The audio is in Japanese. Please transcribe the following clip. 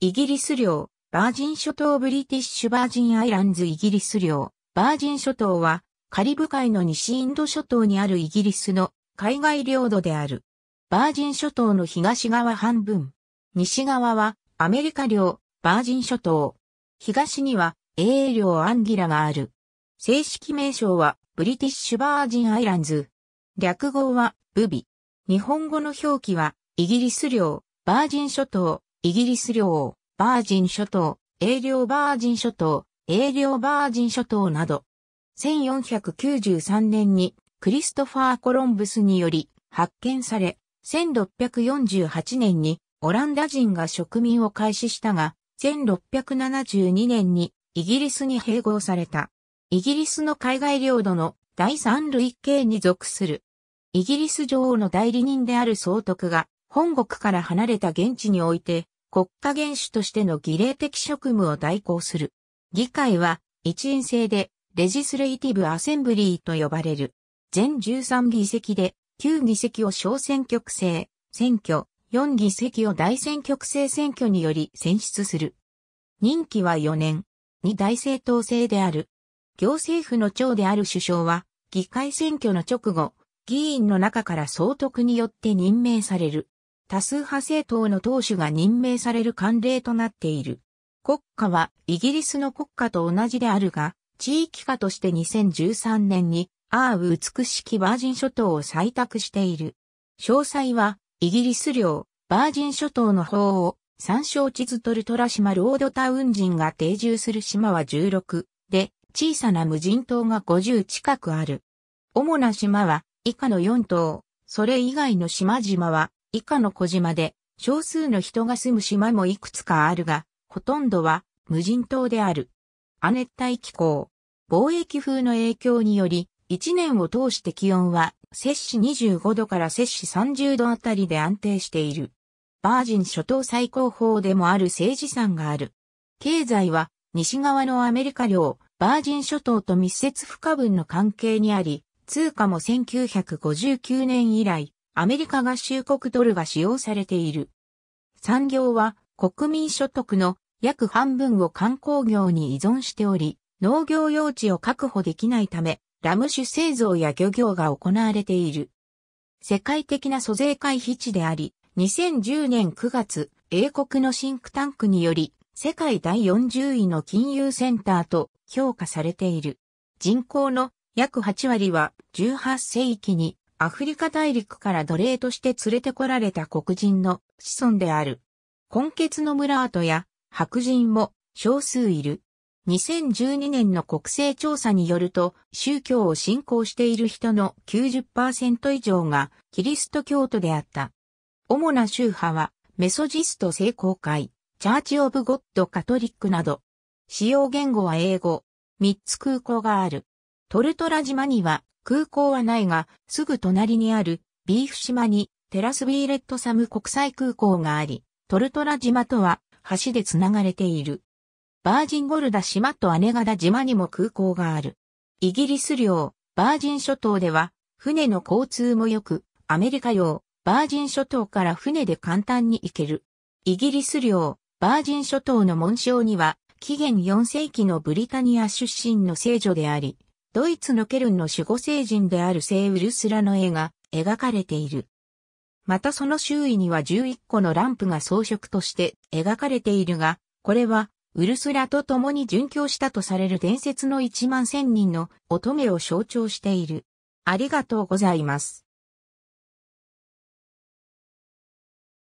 イギリス領、バージン諸島ブリティッシュバージンアイランズイギリス領、バージン諸島は、カリブ海の西インド諸島にあるイギリスの海外領土である。バージン諸島の東側半分。西側はアメリカ領、バージン諸島。東には英領アンギラがある。正式名称はブリティッシュバージンアイランズ。略語はブビ。日本語の表記はイギリス領、バージン諸島、イギリス領、バージン諸島、英領バージン諸島、英領バージン諸島など、1493年にクリストファー・コロンブスにより発見され、1648年にオランダ人が植民を開始したが、1672年にイギリスに併合された。イギリスの海外領土の第三類型に属する。イギリス女王の代理人である総督が本国から離れた現地において、国家元首としての儀礼的職務を代行する。議会は、一員制で、レジスレイティブアセンブリーと呼ばれる。全13議席で、9議席を小選挙区制、選挙、4議席を大選挙区制選挙により選出する。任期は4年。2大政党制である。行政府の長である首相は、議会選挙の直後、議員の中から総督によって任命される。多数派政党の党首が任命される慣例となっている。国家はイギリスの国家と同じであるが、地域化として2013年にアーウ美しきバージン諸島を採択している。詳細はイギリス領バージン諸島の方を参照地図トルトラ島ロードタウン人が定住する島は16で小さな無人島が50近くある。主な島は以下の4島、それ以外の島々は以下の小島で、少数の人が住む島もいくつかあるが、ほとんどは無人島である。亜熱帯気候。貿易風の影響により、一年を通して気温は、摂氏25度から摂氏30度あたりで安定している。バージン諸島最高峰でもある政治山がある。経済は、西側のアメリカ領、バージン諸島と密接不可分の関係にあり、通貨も1959年以来、アメリカ合衆国ドルが使用されている。産業は国民所得の約半分を観光業に依存しており、農業用地を確保できないため、ラム酒製造や漁業が行われている。世界的な租税回避地であり、2010年9月、英国のシンクタンクにより、世界第40位の金融センターと評価されている。人口の約8割は18世紀にアフリカ大陸から奴隷として連れてこられた黒人の子孫である。根血の村跡や白人も少数いる。2012年の国勢調査によると、宗教を信仰している人の90%以上がキリスト教徒であった。主な宗派は、メソジスト聖公会、チャーチ・オブ・ゴッド・カトリックなど、使用言語は英語、三つ空港がある。トルトラ島には空港はないが、すぐ隣にあるビーフ島にテラスビーレットサム国際空港があり、トルトラ島とは橋でつながれている。バージンゴルダ島とアネガダ島にも空港がある。イギリス領、バージン諸島では、船の交通も良く、アメリカ領、バージン諸島から船で簡単に行ける。イギリス領、バージン諸島の紋章には、紀元4世紀のブリタニア出身の聖女であり、ドイツのケルンの守護聖人である聖ウルスラの絵が描かれている。またその周囲には11個のランプが装飾として描かれているが、これはウルスラと共に殉教したとされる伝説の1万1000人の乙女を象徴している。ありがとうございます。